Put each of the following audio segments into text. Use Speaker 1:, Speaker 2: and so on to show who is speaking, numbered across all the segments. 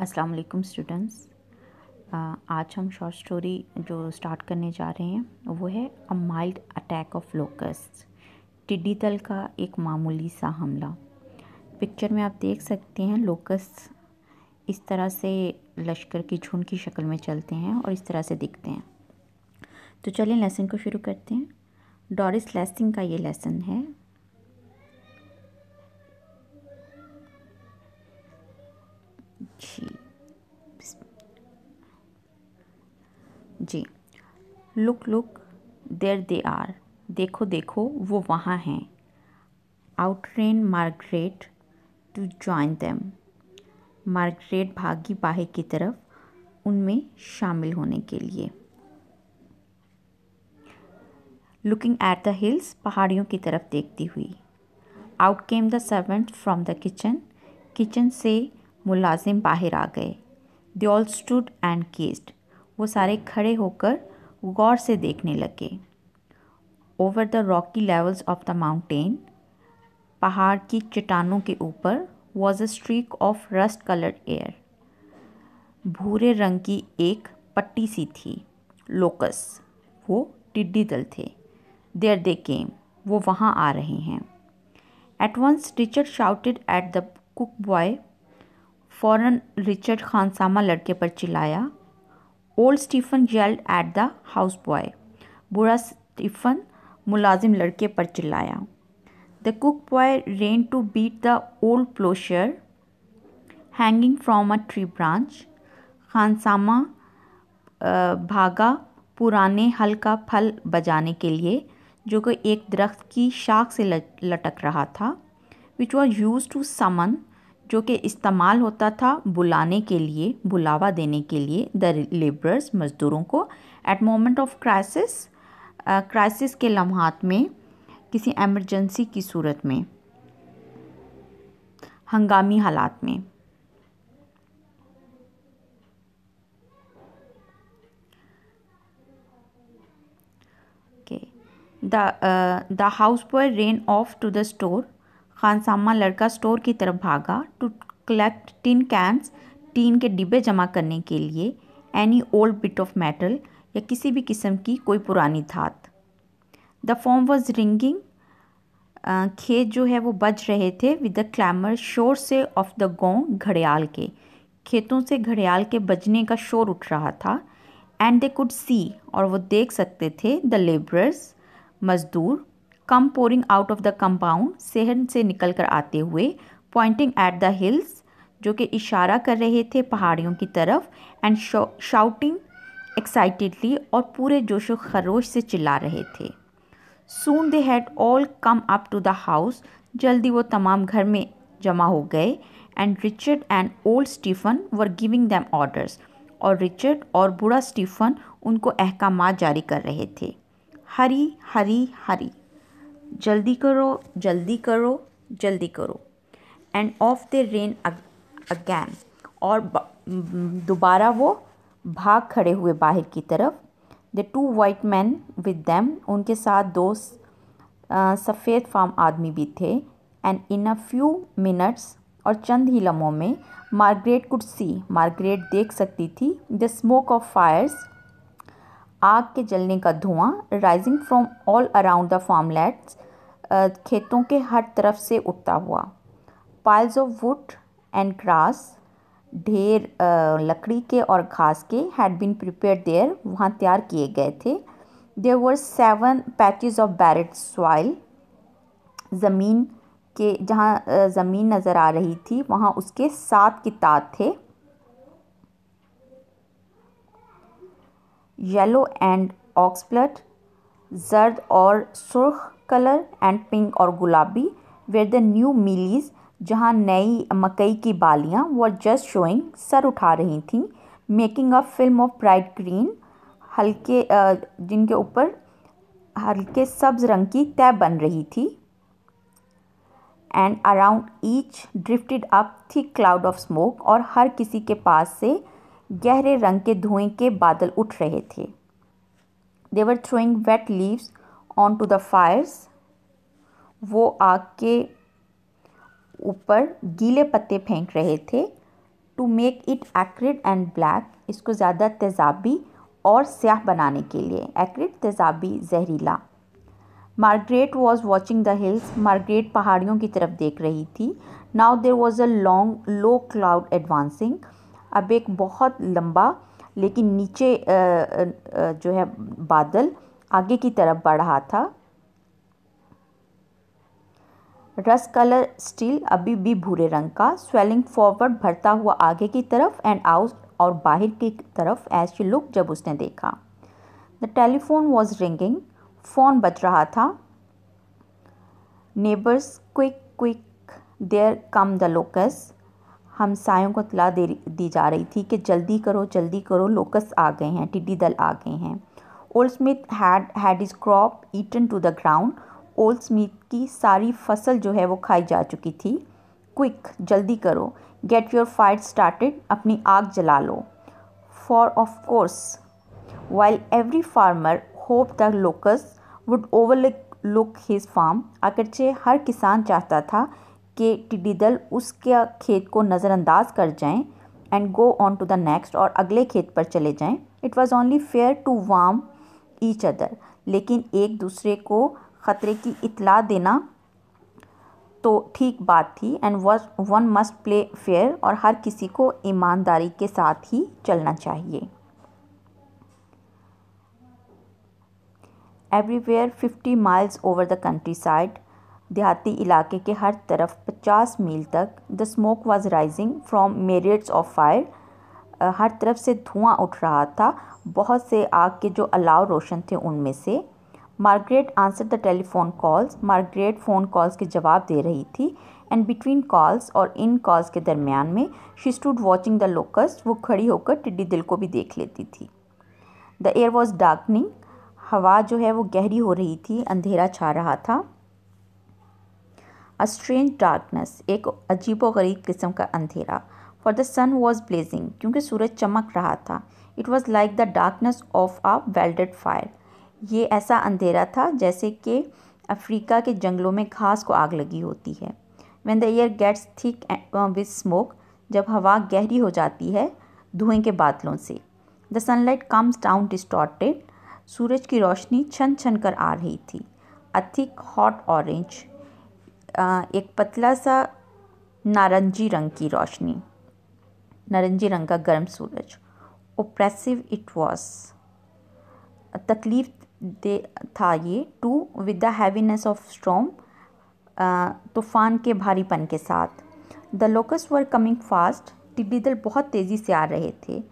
Speaker 1: अस्सलाम वालेकुम स्टूडेंट्स आज हम शॉर्ट स्टोरी जो स्टार्ट करने जा रहे हैं वो है a mild attack of locust टिड्डी दल का एक मामूली सा हमला पिक्चर में आप देख सकते हैं लोकस इस तरह से लश्कर की झुंड की शक्ल में चलते हैं और इस तरह से दिखते हैं तो चलिए लेसन को शुरू करते हैं डॉरिस लेसिंग का ये लेसन है जी look look there they are देखो देखो वो वहाँ हैं out ran Margaret to join them Margaret भागी बाहे की तरफ उनमें शामिल होने के लिए लुकिंग एट द हिल्स पहाड़ियों की तरफ देखती हुई out came the servant from the kitchen kitchen से मुलाजिम बाहर आ गए they all stood and gazed वो सारे खड़े होकर गौर से देखने लगे over the rocky levels of the mountain पहाड़ की चट्टानों के ऊपर was a streak of rust coloured air भूरे रंग की एक पट्टी सी थी लोकस वो टिड्डी दल थे देर दे केम वो वहाँ आ रहे हैं at once Richard shouted at the cook boy फ़ौरन रिचर्ड खानसामा लड़के पर चिल्लाया old Stephen yelled at the house boy बुरा स्टीफन मुलाजिम लड़के पर चिल्लाया the cook boy ran to beat the old ploughshare hanging from a tree branch खानसामा भागा पुराने हल का फल बजाने के लिए जो कि एक दरख्त की शाख से लटक रहा था which was used to summon जो कि इस्तेमाल होता था बुलाने के लिए बुलावा देने के लिए द लेबरर्स मज़दूरों को at moment of crisis crisis के लम्हात में किसी एमरजेंसी की सूरत में हंगामी हालात में the house boy ran off to the store खानसामा लड़का स्टोर की तरफ भागा to collect tin cans tin के डिब्बे जमा करने के लिए any old bit of metal या किसी भी किस्म की कोई पुरानी धात द फॉर्म वॉज रिंगिंग खेत जो है वो बज रहे थे विद द क्लैमर शोर से ऑफ द गोंग घड़ियाल के खेतों से घड़ियाल के बजने का शोर उठ रहा था एंड दे कुड सी और वो देख सकते थे द लेबरर्स मजदूर came pouring out of the compound सेहन से निकल कर आते हुए पॉइंटिंग एट द हिल्स जो कि इशारा कर रहे थे पहाड़ियों की तरफ एंड शाउटिंग एक्साइटेडली और पूरे जोश खरोश से चिल्ला रहे थे soon they had all come up to the house जल्दी वो तमाम घर में जमा हो गए and Richard and old Stephen were giving them orders और रिचर्ड और बूढ़ा स्टीफन उनको अहकाम जारी कर रहे थे हरी हरी हरी जल्दी करो जल्दी करो जल्दी करो and off the ran again और दोबारा वो भाग खड़े हुए बाहर की तरफ the two white man with them उनके साथ दो सफ़ेद फार्म आदमी भी थे and in a few minutes और चंद ही लम्हों में मार्गरेट कुड सी मार्गरेट देख सकती थी द स्मोक ऑफ फायर्स आग के जलने का धुआं rising from all around the farmlands खेतों के हर तरफ से उठता हुआ piles of wood and grass ढेर लकड़ी के और घास के हैड बीन प्रिपेयर देयर वहाँ तैयार किए गए थे there were seven patches of bared soil ज़मीन के जहाँ ज़मीन नज़र आ रही थी वहाँ उसके सात किताब थे येलो एंड ऑक्स ब्लड जर्द और सुर्ख कलर एंड पिंक और गुलाबी वेर द न्यू मिलीज जहाँ नई मकई की बालियाँ व जस्ट शोइंग सर उठा रही थी making a film of bright green हल्के जिनके ऊपर हल्के सब्ज रंग की तय बन रही थी and around each drifted up thick cloud of smoke और हर किसी के पास से गहरे रंग के धुएं के बादल उठ रहे थे they were throwing wet leaves on to the fires वो आग के ऊपर गीले पत्ते फेंक रहे थे to make it acrid and black इसको ज़्यादा तेजाबी और स्याह बनाने के लिए एक्रिड तेजाबी जहरीला Margaret was watching the hills Margaret पहाड़ियों की तरफ देख रही थी now there was a long low cloud advancing अब एक बहुत लंबा लेकिन नीचे जो है बादल आगे की तरफ बढ़ रहा था रस कलर स्टील अभी भी भूरे रंग का स्वेलिंग फॉरवर्ड भरता हुआ आगे की तरफ एंड आउट और बाहर की तरफ एज यू लुक जब उसने देखा the telephone was ringing phone बज रहा था neighbours quick quick there come the locusts हमसायों को इतला दे दी जा रही थी कि जल्दी करो जल्दी करो लोकस आ गए हैं टिड्डी दल आ गए हैं old Smith had had his crop eaten to the ground old Smith की सारी फसल जो है वो खाई जा चुकी थी क्विक जल्दी करो गेट योर फायर स्टार्टेड अपनी आग जला लो for of course while every farmer hoped the locusts would overlook his farm अगरचे हर किसान चाहता था के टिड्डी दल उसके खेत को नज़रअंदाज कर जाएं and go on to the next और अगले खेत पर चले जाएं it was only fair to warn each other लेकिन एक दूसरे को ख़तरे की इतला देना तो ठीक बात थी and was one must play fair और हर किसी को ईमानदारी के साथ ही चलना चाहिए everywhere fifty miles over the countryside देहाती इलाके के हर तरफ 50 मील तक the smoke was rising from myriads of fires हर तरफ से धुआं उठ रहा था बहुत से आग के जो अलाव रोशन थे उनमें से Margaret answered the telephone calls Margaret phone calls के जवाब दे रही थी एंड बिटवीन कॉल्स और इन कॉल्स के दरमियान में she stood watching the locusts वो खड़ी होकर टिड्डी दिल को भी देख लेती थी द एयर वॉज डार्कनिंग हवा जो है वो गहरी हो रही थी अंधेरा छा रहा था अ स्ट्रेंज डार्कनेस एक अजीबोगरीब किस्म का अंधेरा for the sun was blazing क्योंकि सूरज चमक रहा था it was like the darkness of a welded fire ये ऐसा अंधेरा था जैसे कि अफ्रीका के जंगलों में घास को आग लगी होती है when the air gets thick with smoke जब हवा गहरी हो जाती है धुएं के बादलों से the sunlight comes down distorted सूरज की रोशनी छन छन कर आ रही थी अ थिक हॉट ऑरेंज एक पतला सा नारंगी रंग की रोशनी नारंगी रंग का गर्म सूरज ओप्रेसिव इट वॉज तकलीफ दे था ये too with the heaviness of storm तूफान के भारीपन के साथ the locusts were coming fast टिड्डीदल बहुत तेज़ी से आ रहे थे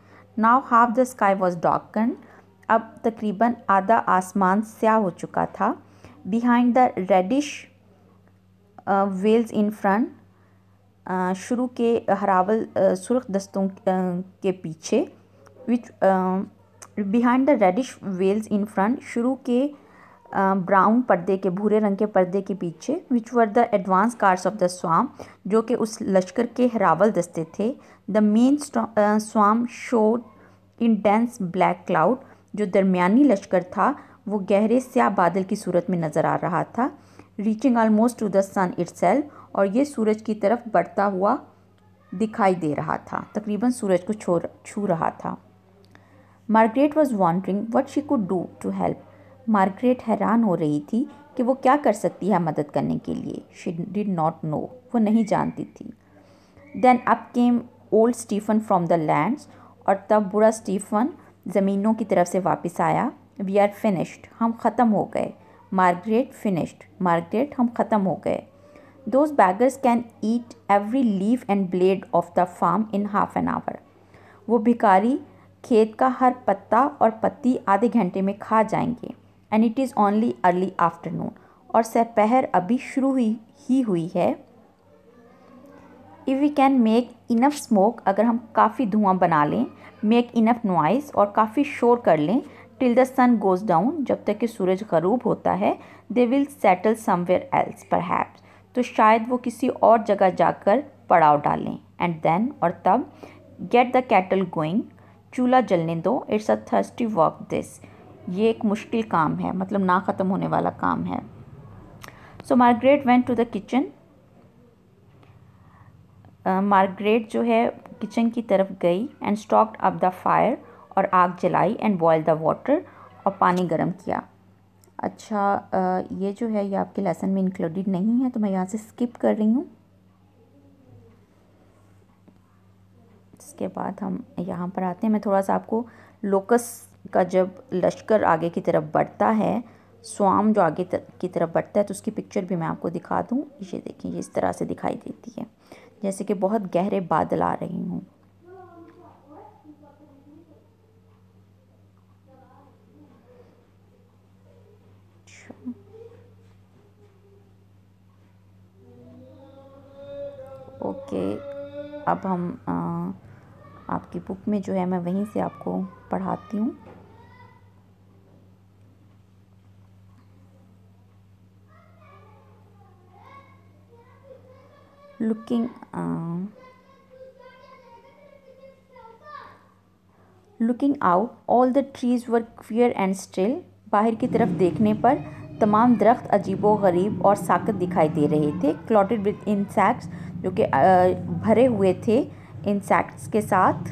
Speaker 1: now half the sky was darkened अब तकरीबन आधा आसमान स्या हो चुका था behind the reddish veils in front शुरू के हरावल सुर्ख दस्तों के पीछे which behind the reddish veils in front शुरू के ब्राउन पर्दे के भूरे रंग के पर्दे के पीछे which were the advance guards of the swarm जो कि उस लश्कर के हरावल दस्ते थे the main swarm showed in dense black cloud जो दरमिया लश्कर था वो गहरे स्या बादल की सूरत में नज़र आ रहा था reaching almost to the sun itself और ये सूरज की तरफ बढ़ता हुआ दिखाई दे रहा था तकरीबन सूरज को छो छू रहा था Margaret was wondering what she could do to help Margaret हैरान हो रही थी कि वो क्या कर सकती है मदद करने के लिए शी डिड नॉट नो वो नहीं जानती थी then up came old Stephen from the lands और तब बुरा स्टीफन ज़मीनों की तरफ से वापस आया वी आर फिनिश्ड हम ख़त्म हो गए मार्गरेट फिनिश्ड मार्गरेट हम ख़त्म हो गए those beggars can eat every leaf and blade of the farm in half an hour वो भिकारी खेत का हर पत्ता और पत्ती आधे घंटे में खा जाएंगे and it is only early afternoon और सपहर अभी शुरू हुई ही हुई है if we can make enough smoke अगर हम काफ़ी धुआं बना लें मेक इनफ नॉइस और काफ़ी शोर कर लें till the sun goes down जब तक कि सूरज गरूब होता है they will settle somewhere else पर तो शायद वो किसी और जगह जाकर पड़ाव डालें एंड देन और तब गेट द कैटल गोइंग चूल्हा जलने दो it's a thirsty work this ये एक मुश्किल काम है मतलब ना ख़त्म होने वाला काम है so Margaret went to the kitchen Margaret जो है किचन की तरफ गई and stoked up the fire और आग जलाई एंड बॉयल द वाटर और पानी गर्म किया अच्छा ये जो है ये आपके लेसन में इंक्लूडेड नहीं है तो मैं यहाँ से स्किप कर रही हूँ इसके बाद हम यहाँ पर आते हैं मैं थोड़ा सा आपको लोकस का जब लश्कर आगे की तरफ बढ़ता है स्वाम जो आगे तर, की तरफ बढ़ता है तो उसकी पिक्चर भी मैं आपको दिखा दूँ ये देखें इस तरह से दिखाई देती है जैसे कि बहुत गहरे बादल आ रहे हूँ show. अच्छा। ओके okay, अब हम आ, आपकी बुक में जो है मैं वहीं से आपको पढ़ाती हूँ looking looking out all the trees were queer and still बाहर की तरफ देखने पर तमाम दरख्त अजीबो गरीब और साकत दिखाई दे रहे थे क्लॉटेड विद इंसेक्ट्स जो कि भरे हुए थे इंसेक्ट्स के साथ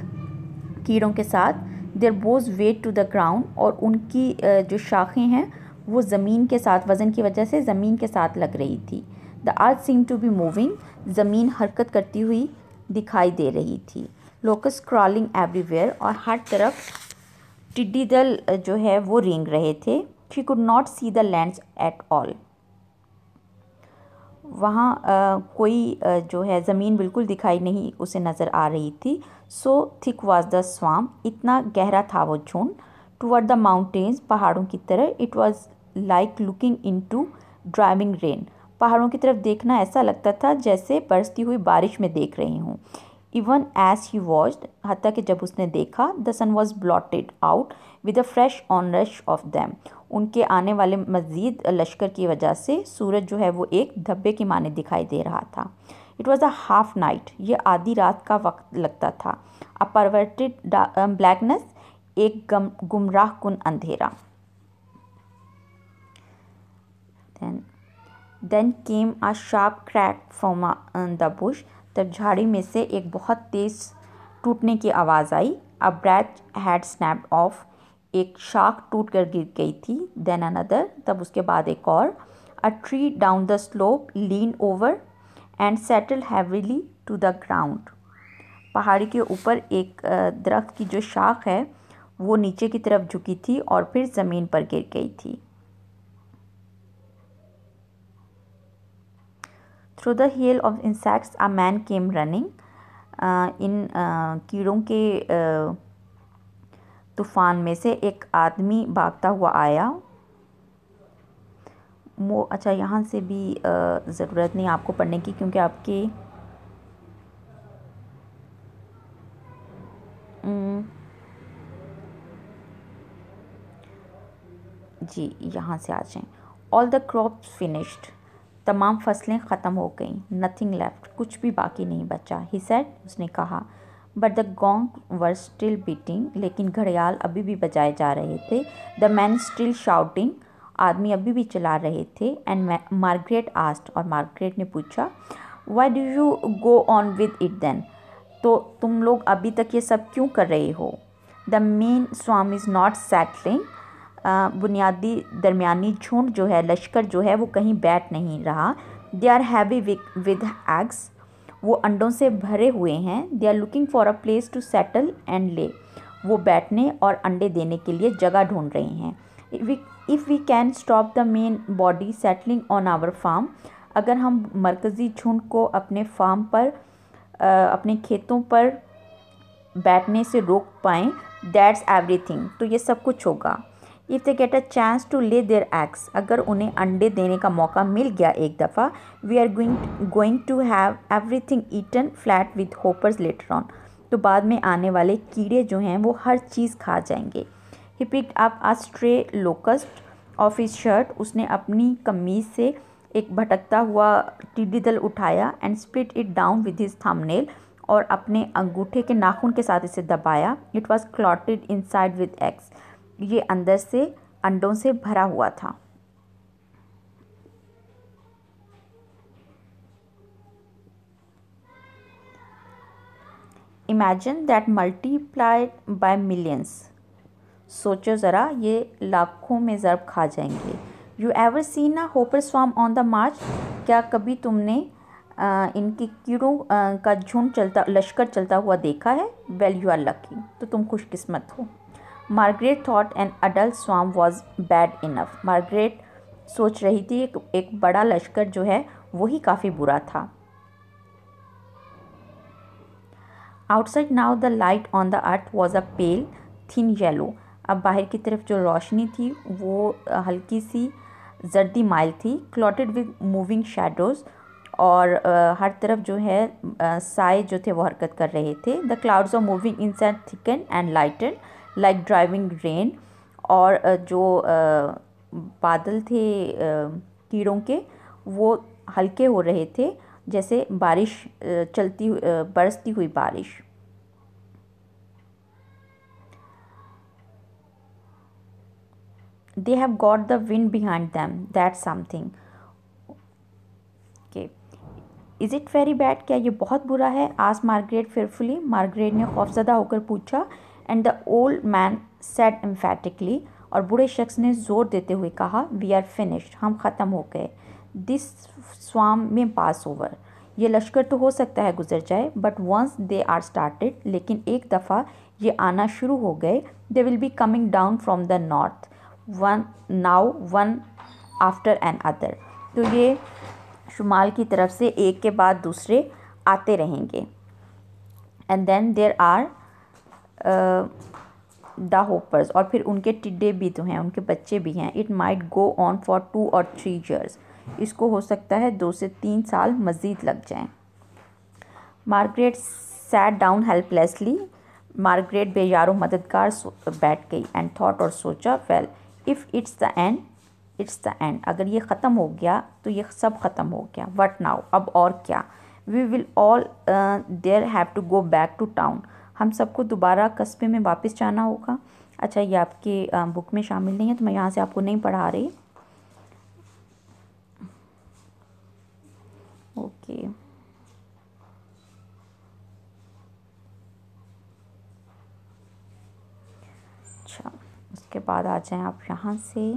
Speaker 1: कीड़ों के साथ their boughs weighed to the ground और उनकी जो शाखें हैं वो ज़मीन के साथ वज़न की वजह से ज़मीन के साथ लग रही थी द आर्थ सीम टू बी मूविंग ज़मीन हरकत करती हुई दिखाई दे रही थी लोकस क्रॉलिंग एवरीवेयर और हर तरफ टिड्डी दल जो है वो रेंग रहे थे she could not see the lands at all वहाँ कोई आ, जो है ज़मीन बिल्कुल दिखाई नहीं उसे नज़र आ रही थी सो थिक वॉज द स्वाम इतना गहरा था वो झुंड टूअर्ड द माउंटेन्स पहाड़ों की तरह it was like looking into driving rain पहाड़ों की तरफ देखना ऐसा लगता था जैसे बरसती हुई बारिश में देख रही हूँ इवन एज ही वॉच्ड हत्या कि जब उसने देखा the sun was blotted out with a fresh onrush of them उनके आने वाले मजीद लश्कर की वजह से सूरज जो है वो एक धब्बे के माने दिखाई दे रहा था it was a half night यह आधी रात का वक्त लगता था अ परवर्टेड ब्लैकनेस एक गम गुमराह कन अंधेरा came a sharp crack sharp crack from the bush तब झाड़ी में से एक बहुत तेज़ टूटने की आवाज़ आई a branch had snap off एक शाख टूट कर गिर गई थी देन अनदर तब उसके बाद एक और a tree down the slope lean over and settle heavily to the ground पहाड़ी के ऊपर एक दरख्त की जो शाख है वो नीचे की तरफ झुकी थी और फिर ज़मीन पर गिर गई थी through the hail of insects a man came running in कीड़ों के uh, तूफान में से एक आदमी भागता हुआ आया वो अच्छा यहाँ से भी uh, ज़रूरत नहीं आपको पढ़ने की क्योंकि आपके हम्म, जी यहाँ से आ जाएँ ऑल द क्रॉप्स फिनिश्ड तमाम फसलें ख़त्म हो गईं नथिंग लेफ्ट कुछ भी बाकी नहीं बचा ही सेड उसने कहा but the gong were still beating लेकिन घड़ियाल अभी भी बजाए जा रहे थे द मैन स्टिल शाउटिंग आदमी अभी भी चला रहे थे एंड मार्गरेट आस्ट और मार्गरेट ने पूछा why do you go on with it then तो तुम लोग अभी तक ये सब क्यों कर रहे हो the main swarm is not settling बुनियादी दरमियानी झुंड जो है लश्कर जो है वो कहीं बैठ नहीं रहा they are heavy with eggs वो अंडों से भरे हुए हैं they are looking for a place to settle and lay वो बैठने और अंडे देने के लिए जगह ढूंढ रहे हैं if we can stop the main body settling on our farm अगर हम मरकज़ी झुंड को अपने फार्म पर आ, अपने खेतों पर बैठने से रोक पाएँ दैट्स एवरी थिंग तो ये सब कुछ होगा if they get a chance to lay their eggs अगर उन्हें अंडे देने का मौका मिल गया एक दफ़ा we are going going to have everything eaten flat with hoppers later on तो बाद में आने वाले कीड़े जो हैं वो हर चीज़ खा जाएंगे he pick up a stray locust off his shirt उसने अपनी कमीज से एक भटकता हुआ टिड्डी दल उठाया and split it down with his thumbnail और अपने अंगूठे के नाखून के साथ इसे दबाया it was clotted inside with eggs ये अंदर से अंडों से भरा हुआ था imagine that multiplied by millions सोचो ज़रा ये लाखों में ज़रब खा जाएंगे you ever seen a hopper swarm on the march क्या कभी तुमने आ, इनकी कीड़ों आ, का झुंड चलता लश्कर चलता हुआ देखा है वेल यू आर लकी तो तुम खुशकिस्मत हो Margaret thought an adult swarm was bad enough Margaret सोच रही थी एक, एक बड़ा लश्कर जो है वही काफ़ी बुरा था outside now the light on the earth was a pale thin yellow अब बाहर की तरफ जो रोशनी थी वो हल्की सी जर्दी माइल थी क्लॉटेड विद मूविंग शेडोज़ और uh, हर तरफ जो है uh, साए जो थे वो हरकत कर रहे थे द क्लाउड्स ऑफ मूविंग इन इंसान thicken and lighten like driving rain और जो बादल थे कीड़ों के वो हल्के हो रहे थे जैसे बारिश चलती बरसती हुई बारिश they have got the wind behind them that something के इज इट वेरी बैड क्या ये बहुत बुरा है आज मार्गरेट फेयरफुली मार्गरेट ने खौफजदा होकर पूछा and the old man said emphatically और बुरे शख्स ने जोर देते हुए कहा वी आर फिनिश्ड हम ख़त्म हो गए दिस स्वाम में पास ओवर ये लश्कर तो हो सकता है गुजर जाए but once they are started लेकिन एक दफ़ा ये आना शुरू हो गए they will be coming down from the north one now one after another तो ये शुमाल की तरफ से एक के बाद दूसरे आते रहेंगे and then there are the hoppers और फिर उनके टिड्डे भी तो हैं उनके बच्चे भी हैं it might go on for two और थ्री ईयर्स इसको हो सकता है दो से तीन साल मज़ीद लग जाएं Margaret sat down helplessly Margaret बेयारो मददगार बैठ गई एंड थॉट और सोचा well if it's the end it's the end अगर ये ख़त्म हो गया तो ये सब ख़त्म हो गया वट नाउ अब और क्या we will all there have to go back to town हम सबको दोबारा कस्बे में वापस जाना होगा अच्छा ये आपके बुक में शामिल नहीं है तो मैं यहाँ से आपको नहीं पढ़ा रही ओके अच्छा उसके बाद आ जाएं आप यहाँ से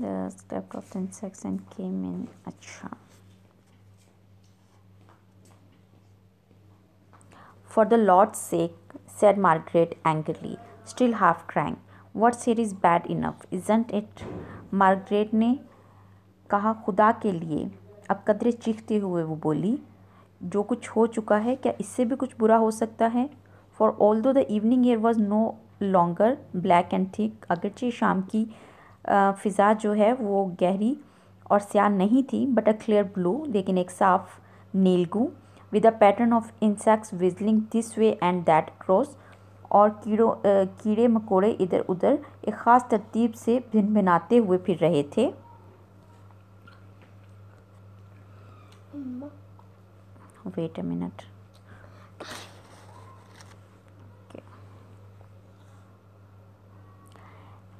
Speaker 1: The script of the instruction came in a Acha. For the Lord's sake, said Margaret angrily, still half crying. What said is bad enough, isn't it? Margaret ne kaha khuda ke liye. अब कदरे चीखते हुए वो बोली जो कुछ हो चुका है क्या इससे भी कुछ बुरा हो सकता है for all though the evening air was no longer black and thick अगरचे शाम की फ़िज़ा जो है वो गहरी और स्याह नहीं थी बट अ क्लियर ब्लू लेकिन एक साफ नीलगू with a pattern of insects whizzing this way and that cross और कीड़ों कीड़े मकोड़े इधर उधर एक ख़ास तरतीब से भिन भिनाते हुए फिर रहे थे wait a minute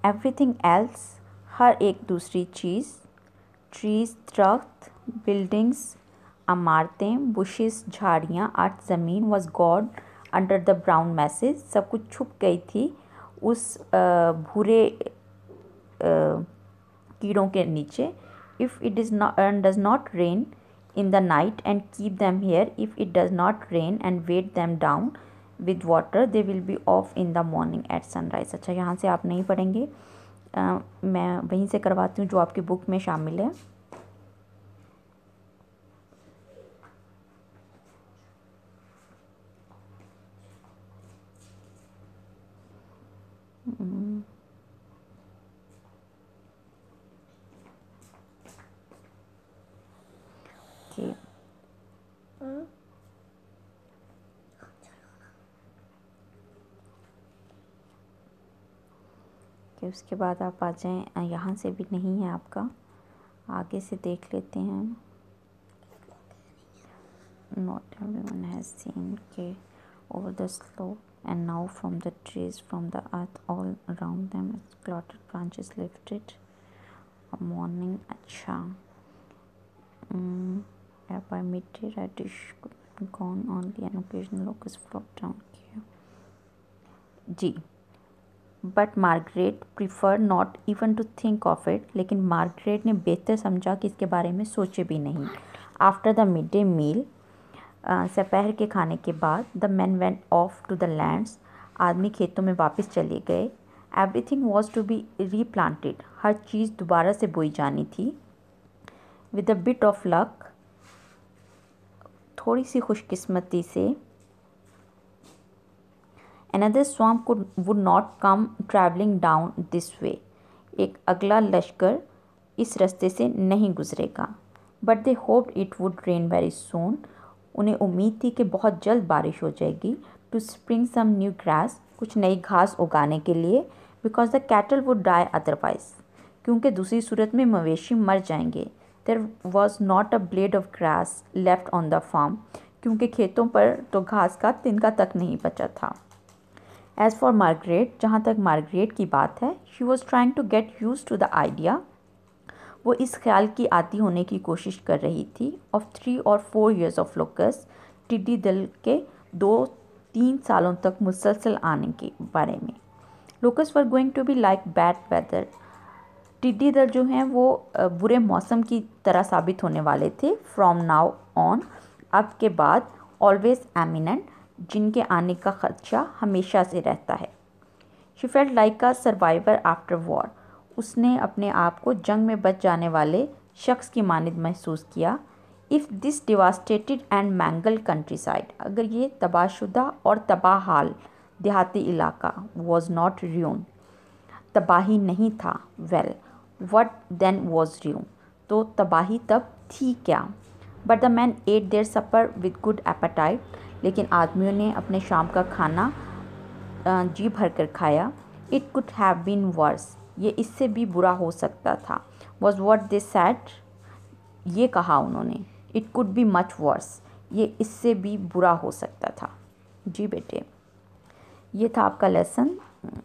Speaker 1: everything else हर एक दूसरी चीज़ ट्रीज दरख्त बिल्डिंग्स इमारतें बुशेस झाड़ियाँ अर्थ ज़मीन was gone under the brown message सब कुछ छुप गई थी उस भूरे कीड़ों के नीचे if it is does not rain in the night and keep them here if it does not rain and wet them down with water they will be off in the morning at sunrise अच्छा यहाँ से आप नहीं पढ़ेंगे मैं वहीं से करवाती हूँ जो आपकी बुक में शामिल है कि उसके बाद आप आ जाएं यहाँ से भी नहीं है आपका आगे से देख लेते हैं not everyone has seen के over the slow and now from the trees from the earth all around them clotted branches lifted morning अच्छा बाय मिट्टी reddish gone on the an occasion जी but Margaret prefer not even to think of it लेकिन Margaret ने बेहतर समझा कि इसके बारे में सोचे भी नहीं after the midday meal सपहर के खाने के बाद the man went off to the lands आदमी खेतों में वापस चले गए everything was to be replanted हर चीज़ दोबारा से बोई जानी थी with a bit of luck थोड़ी सी खुशकस्मती से अनदर स्वाम को would not come travelling down this way एक अगला लश्कर इस रास्ते से नहीं गुजरेगा but they hope it would rain very soon उन्हें उम्मीद थी कि बहुत जल्द बारिश हो जाएगी to spring some new grass कुछ नई घास उगाने के लिए because the cattle would die otherwise क्योंकि दूसरी सूरत में मवेशी मर जाएंगे there was not a blade of grass left on the farm क्योंकि खेतों पर तो घास का तिनका तक नहीं बचा था एज़ फॉर मार्गरेट जहाँ तक मार्गरेट की बात है she was trying to get use to the idea वो इस ख्याल की आती होने की कोशिश कर रही थी ऑफ थ्री और फोर ईयर्स ऑफ लोकस टिड्डी दल के दो तीन सालों तक मुसलसल आने के बारे में locust were going to be like bad weather टिड्डी दल जो हैं वो बुरे मौसम की तरह साबित होने वाले थे फ्रॉम नाउ ऑन अब के बाद ऑलवेज एमिनेंट जिनके आने का खदशा हमेशा से रहता है शी फेल्ट लाइक का सर्वाइवर आफ्टर वॉर उसने अपने आप को जंग में बच जाने वाले शख्स की मानद महसूस किया if this devastated and mangled countryside अगर ये तबाहशुदा और तबाह हाल देहाती इलाका वॉज नॉट र्यून तबाही नहीं था well what then was ruin तो तबाही तब थी क्या but the man ate their supper with good appetite लेकिन आदमियों ने अपने शाम का खाना जी भर कर खाया it could have been worse ये इससे भी बुरा हो सकता था वॉज वॉट दे सैट ये कहा उन्होंने it could be much worse ये इससे भी बुरा हो सकता था जी बेटे ये था आपका लेसन